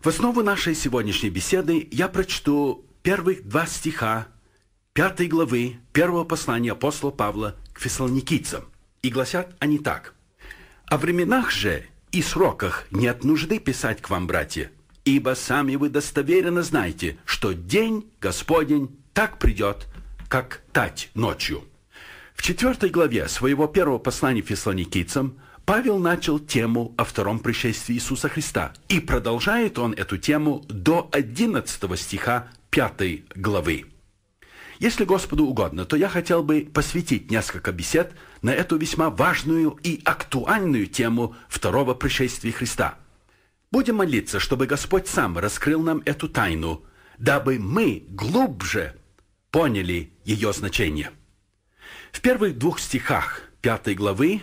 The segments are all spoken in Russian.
В основу нашей сегодняшней беседы я прочту первых два стиха пятой главы первого послания апостола Павла к фессалоникийцам. И гласят они так. «О временах же и сроках нет нужды писать к вам, братья, ибо сами вы достоверенно знаете, что день Господень так придет, как тать ночью». В четвертой главе своего первого послания фессалоникийцам – Павел начал тему о втором пришествии Иисуса Христа, и продолжает он эту тему до 11 стиха 5 главы. Если Господу угодно, то я хотел бы посвятить несколько бесед на эту весьма важную и актуальную тему второго пришествия Христа. Будем молиться, чтобы Господь сам раскрыл нам эту тайну, дабы мы глубже поняли ее значение. В первых двух стихах пятой главы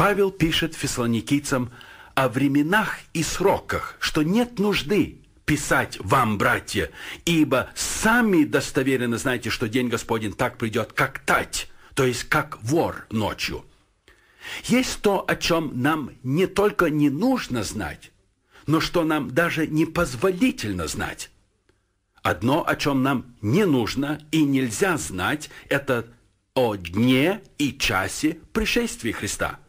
Павел пишет фессалоникийцам о временах и сроках, что нет нужды писать вам, братья, ибо сами достоверно знаете, что день Господень так придет, как тать, то есть как вор ночью. Есть то, о чем нам не только не нужно знать, но что нам даже не позволительно знать. Одно, о чем нам не нужно и нельзя знать, это о дне и часе пришествия Христа –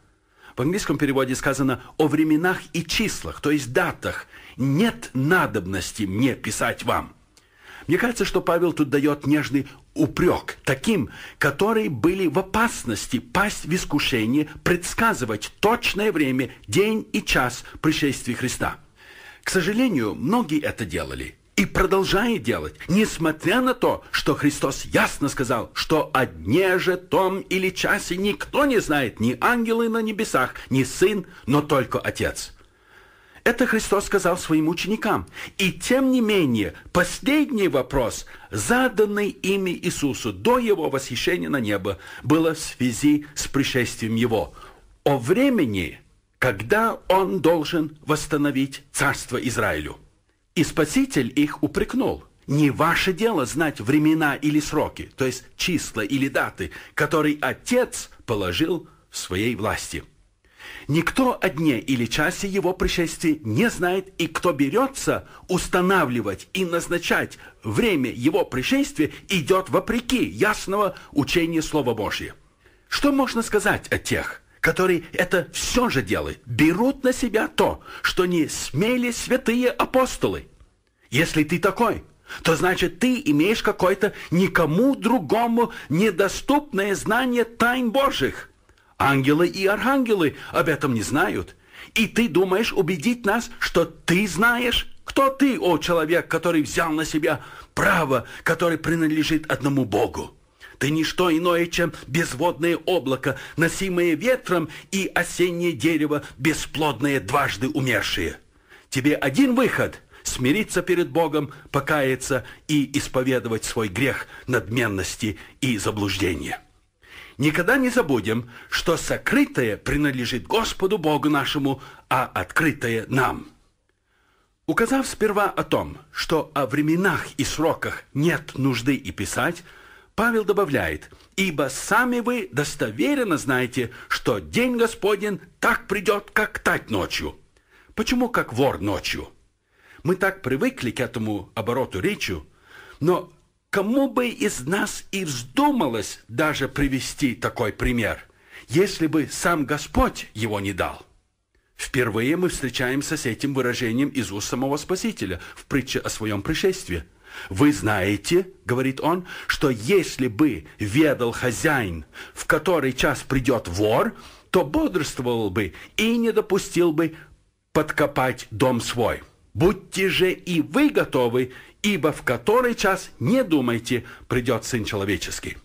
в английском переводе сказано о временах и числах, то есть датах. Нет надобности мне писать вам. Мне кажется, что Павел тут дает нежный упрек таким, которые были в опасности пасть в искушение, предсказывать точное время, день и час пришествия Христа. К сожалению, многие это делали – и продолжает делать, несмотря на то, что Христос ясно сказал, что о дне же, том или часе никто не знает, ни ангелы на небесах, ни сын, но только Отец. Это Христос сказал своим ученикам. И тем не менее, последний вопрос, заданный ими Иисусу до его восхищения на небо, было в связи с пришествием его. О времени, когда он должен восстановить царство Израилю. И Спаситель их упрекнул. Не ваше дело знать времена или сроки, то есть числа или даты, которые Отец положил в своей власти. Никто о дне или часе его пришествия не знает, и кто берется устанавливать и назначать время его пришествия, идет вопреки ясного учения Слова Божьего. Что можно сказать о тех, который это все же делает берут на себя то, что не смели святые апостолы. Если ты такой, то значит ты имеешь какое-то никому другому недоступное знание тайн Божьих. Ангелы и архангелы об этом не знают. И ты думаешь убедить нас, что ты знаешь, кто ты, о человек, который взял на себя право, который принадлежит одному Богу ты не что иное, чем безводное облако, носимое ветром и осеннее дерево, бесплодное, дважды умершие. Тебе один выход — смириться перед Богом, покаяться и исповедовать свой грех надменности и заблуждения. Никогда не забудем, что сокрытое принадлежит Господу Богу нашему, а открытое нам. Указав сперва о том, что о временах и сроках нет нужды и писать – Павел добавляет, «Ибо сами вы достоверенно знаете, что день Господень так придет, как тать ночью». Почему как вор ночью? Мы так привыкли к этому обороту речи, но кому бы из нас и вздумалось даже привести такой пример, если бы сам Господь его не дал? Впервые мы встречаемся с этим выражением из уст самого Спасителя в притче о своем пришествии – вы знаете, говорит он, что если бы ведал хозяин, в который час придет вор, то бодрствовал бы и не допустил бы подкопать дом свой. Будьте же и вы готовы, ибо в который час, не думайте, придет Сын Человеческий.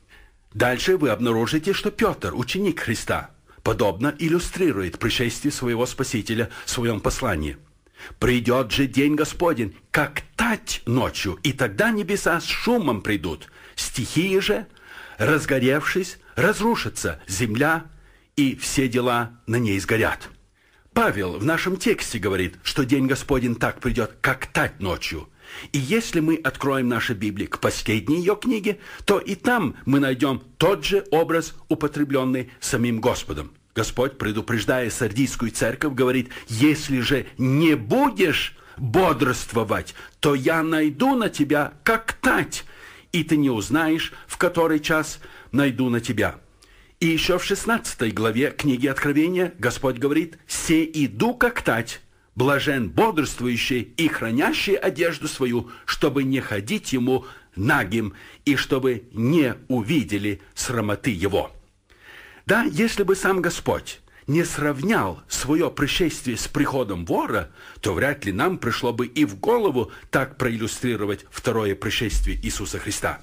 Дальше вы обнаружите, что Петр, ученик Христа, подобно иллюстрирует пришествие своего Спасителя в своем послании – Придет же день Господень, как тать ночью, и тогда небеса с шумом придут. Стихии же, разгоревшись, разрушатся земля, и все дела на ней сгорят. Павел в нашем тексте говорит, что день Господень так придет, как тать ночью. И если мы откроем наши Библии к последней ее книге, то и там мы найдем тот же образ, употребленный самим Господом. Господь, предупреждая Сардийскую церковь, говорит, если же не будешь бодрствовать, то я найду на тебя как тать, и ты не узнаешь, в который час найду на тебя. И еще в 16 главе книги Откровения Господь говорит, «Се иду как тать, блажен бодрствующий и хранящий одежду свою, чтобы не ходить ему нагим, и чтобы не увидели срамоты его». Да, если бы сам Господь не сравнял свое пришествие с приходом вора, то вряд ли нам пришло бы и в голову так проиллюстрировать второе пришествие Иисуса Христа.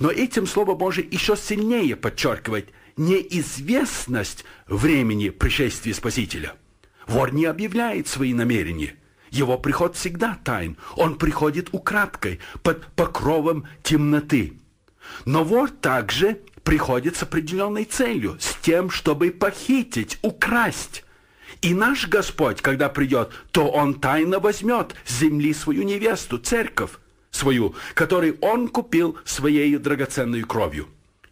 Но этим Слово Божие еще сильнее подчеркивает неизвестность времени пришествия Спасителя. Вор не объявляет свои намерения. Его приход всегда тайн. Он приходит украдкой, под покровом темноты. Но вор также приходит с определенной целью, с тем, чтобы похитить, украсть. И наш Господь, когда придет, то Он тайно возьмет с земли свою невесту, церковь свою, которую Он купил своей драгоценной кровью.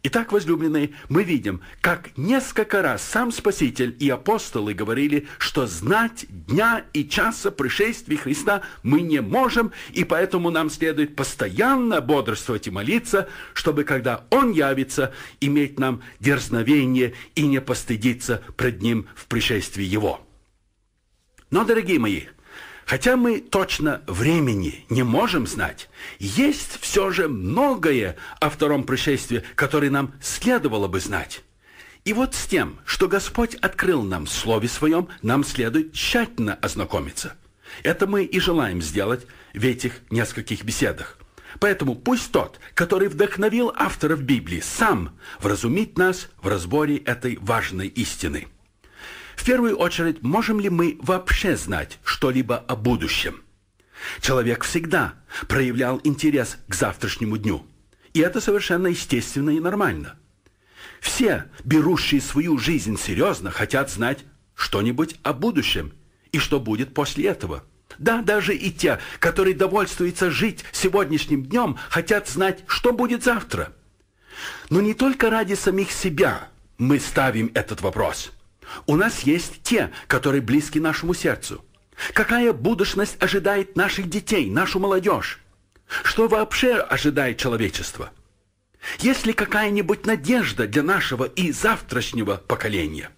Итак, возлюбленные, мы видим, как несколько раз сам Спаситель и апостолы говорили, что знать дня и часа пришествия Христа мы не можем, и поэтому нам следует постоянно бодрствовать и молиться, чтобы, когда Он явится, иметь нам дерзновение и не постыдиться пред Ним в пришествии Его. Но, дорогие мои, Хотя мы точно времени не можем знать, есть все же многое о втором пришествии, которое нам следовало бы знать. И вот с тем, что Господь открыл нам в Слове Своем, нам следует тщательно ознакомиться. Это мы и желаем сделать в этих нескольких беседах. Поэтому пусть тот, который вдохновил авторов Библии, сам вразумит нас в разборе этой важной истины – в первую очередь, можем ли мы вообще знать что-либо о будущем? Человек всегда проявлял интерес к завтрашнему дню. И это совершенно естественно и нормально. Все, берущие свою жизнь серьезно, хотят знать что-нибудь о будущем и что будет после этого. Да, даже и те, которые довольствуются жить сегодняшним днем, хотят знать, что будет завтра. Но не только ради самих себя мы ставим этот вопрос – у нас есть те, которые близки нашему сердцу. Какая будущность ожидает наших детей, нашу молодежь? Что вообще ожидает человечество? Есть ли какая-нибудь надежда для нашего и завтрашнего поколения?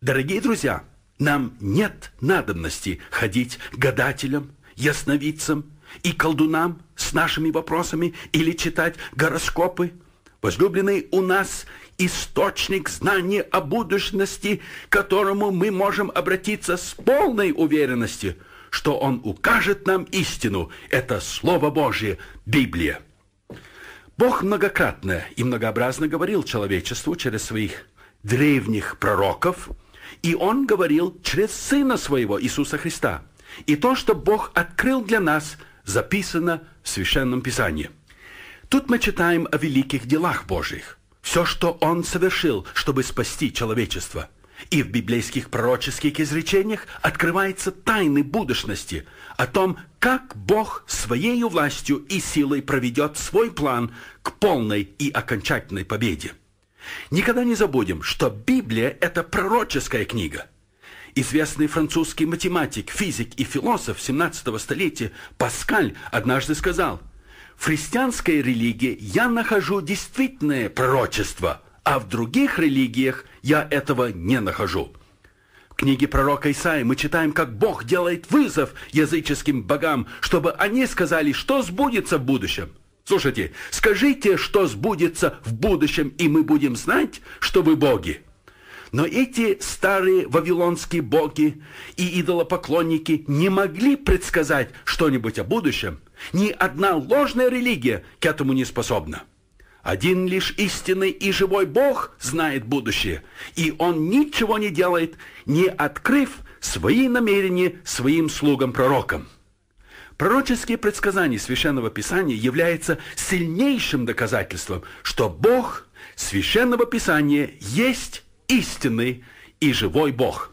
Дорогие друзья, нам нет надобности ходить гадателям, ясновидцам и колдунам с нашими вопросами или читать гороскопы – Возлюбленный, у нас источник знания о будущности, к которому мы можем обратиться с полной уверенностью, что он укажет нам истину. Это Слово Божье, Библия. Бог многократно и многообразно говорил человечеству через своих древних пророков, и Он говорил через Сына Своего, Иисуса Христа. И то, что Бог открыл для нас, записано в Священном Писании – Тут мы читаем о великих делах Божьих. Все, что Он совершил, чтобы спасти человечество. И в библейских пророческих изречениях открывается тайны будущности о том, как Бог своей властью и силой проведет свой план к полной и окончательной победе. Никогда не забудем, что Библия – это пророческая книга. Известный французский математик, физик и философ 17 столетия Паскаль однажды сказал – в христианской религии я нахожу действительное пророчество, а в других религиях я этого не нахожу. В книге пророка Исаи мы читаем, как Бог делает вызов языческим богам, чтобы они сказали, что сбудется в будущем. Слушайте, скажите, что сбудется в будущем, и мы будем знать, что вы боги. Но эти старые вавилонские боги и идолопоклонники не могли предсказать что-нибудь о будущем – ни одна ложная религия к этому не способна. Один лишь истинный и живой Бог знает будущее, и Он ничего не делает, не открыв свои намерения своим слугам-пророкам. Пророческие предсказания Священного Писания являются сильнейшим доказательством, что Бог Священного Писания есть истинный и живой Бог.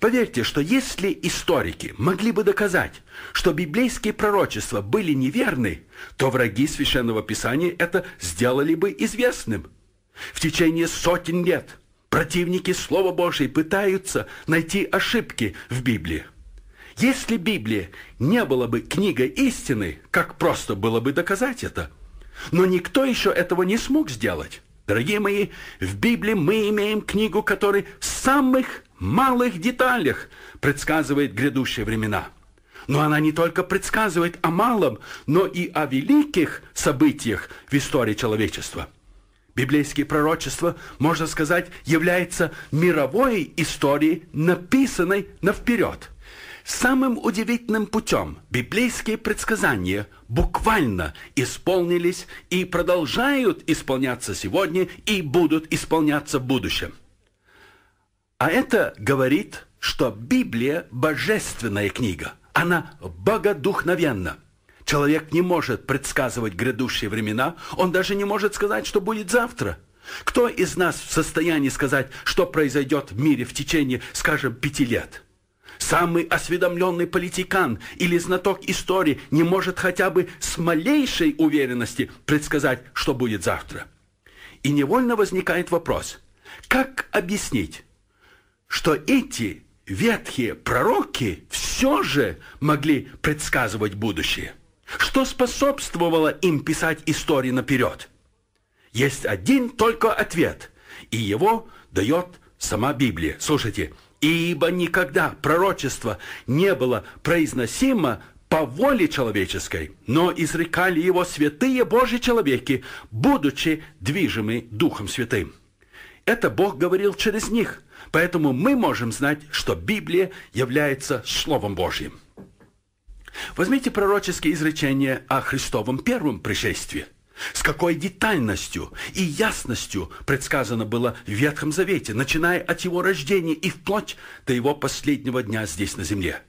Поверьте, что если историки могли бы доказать, что библейские пророчества были неверны, то враги Священного Писания это сделали бы известным. В течение сотен лет противники Слова Божьего пытаются найти ошибки в Библии. Если Библия не была бы книгой истины, как просто было бы доказать это? Но никто еще этого не смог сделать. Дорогие мои, в Библии мы имеем книгу, которая в самых малых деталях предсказывает грядущие времена. Но она не только предсказывает о малом, но и о великих событиях в истории человечества. Библейские пророчества, можно сказать, является мировой историей, написанной наперед. Самым удивительным путем библейские предсказания буквально исполнились и продолжают исполняться сегодня и будут исполняться в будущем. А это говорит, что Библия – божественная книга. Она богодухновенна. Человек не может предсказывать грядущие времена, он даже не может сказать, что будет завтра. Кто из нас в состоянии сказать, что произойдет в мире в течение, скажем, пяти лет? Самый осведомленный политикан или знаток истории не может хотя бы с малейшей уверенности предсказать, что будет завтра. И невольно возникает вопрос, как объяснить, что эти ветхие пророки все же могли предсказывать будущее. Что способствовало им писать истории наперед? Есть один только ответ, и его дает сама Библия. Слушайте, ибо никогда пророчество не было произносимо по воле человеческой, но изрекали его святые Божьи человеки, будучи движимы Духом Святым. Это Бог говорил через них – Поэтому мы можем знать, что Библия является Словом Божьим. Возьмите пророческие изречения о Христовом первом пришествии. С какой детальностью и ясностью предсказано было в Ветхом Завете, начиная от его рождения и вплоть до его последнего дня здесь на земле.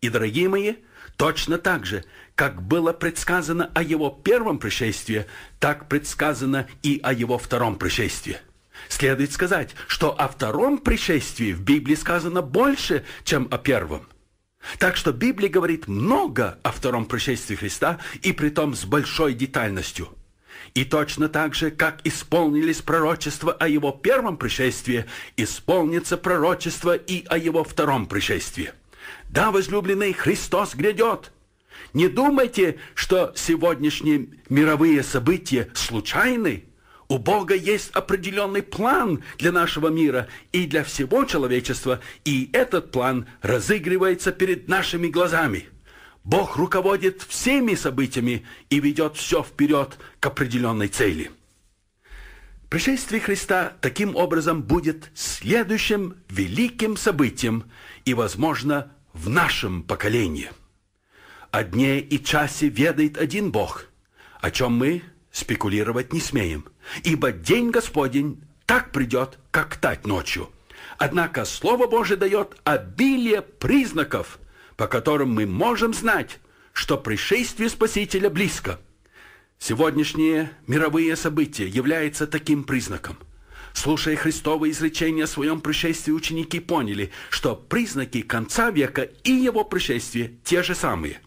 И, дорогие мои, точно так же, как было предсказано о его первом пришествии, так предсказано и о его втором пришествии. Следует сказать, что о втором пришествии в Библии сказано больше, чем о первом. Так что Библия говорит много о втором пришествии Христа, и притом с большой детальностью. И точно так же, как исполнились пророчества о его первом пришествии, исполнится пророчество и о его втором пришествии. Да, возлюбленный, Христос грядет. Не думайте, что сегодняшние мировые события случайны – у Бога есть определенный план для нашего мира и для всего человечества, и этот план разыгрывается перед нашими глазами. Бог руководит всеми событиями и ведет все вперед к определенной цели. Пришествие Христа таким образом будет следующим великим событием и, возможно, в нашем поколении. О дне и часе ведает один Бог, о чем мы – спекулировать не смеем, ибо день Господень так придет, как тать ночью. Однако Слово Божие дает обилие признаков, по которым мы можем знать, что пришествие Спасителя близко. Сегодняшние мировые события являются таким признаком. Слушая Христово изречение о своем пришествии, ученики поняли, что признаки конца века и его пришествия те же самые.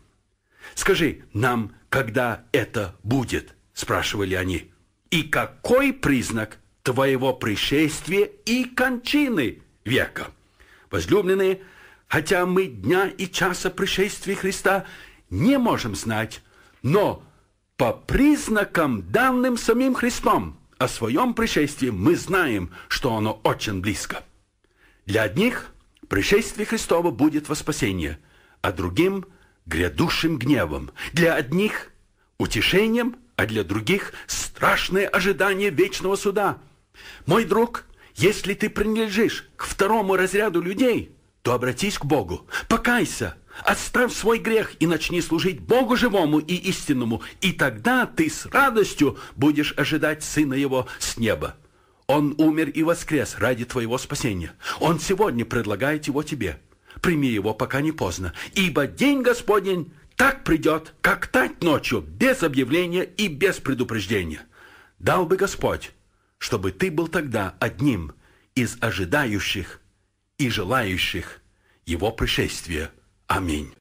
Скажи нам, когда это будет – спрашивали они. И какой признак твоего пришествия и кончины века? Возлюбленные, хотя мы дня и часа пришествия Христа не можем знать, но по признакам, данным самим Христом, о своем пришествии мы знаем, что оно очень близко. Для одних пришествие Христова будет во спасение, а другим – грядущим гневом. Для одних – утешением – а для других страшное ожидание вечного суда. Мой друг, если ты принадлежишь к второму разряду людей, то обратись к Богу, покайся, Отставь свой грех и начни служить Богу живому и истинному, и тогда ты с радостью будешь ожидать Сына Его с неба. Он умер и воскрес ради твоего спасения. Он сегодня предлагает его тебе. Прими его, пока не поздно, ибо день Господень так придет, как тать ночью, без объявления и без предупреждения. Дал бы Господь, чтобы ты был тогда одним из ожидающих и желающих его пришествия. Аминь.